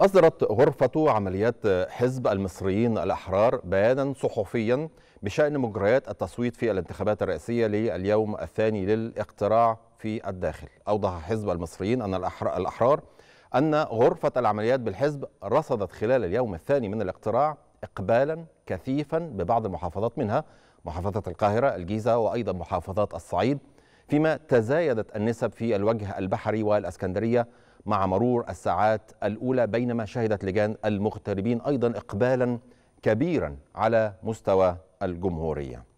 أصدرت غرفة عمليات حزب المصريين الأحرار بيانا صحفيا بشأن مجريات التصويت في الانتخابات الرئاسية لليوم الثاني للاقتراع في الداخل أوضح حزب المصريين أن الأحرار أن غرفة العمليات بالحزب رصدت خلال اليوم الثاني من الاقتراع إقبالا كثيفا ببعض المحافظات منها محافظة القاهرة الجيزة وأيضا محافظات الصعيد فيما تزايدت النسب في الوجه البحري والأسكندرية مع مرور الساعات الأولى بينما شهدت لجان المغتربين أيضا إقبالا كبيرا على مستوى الجمهورية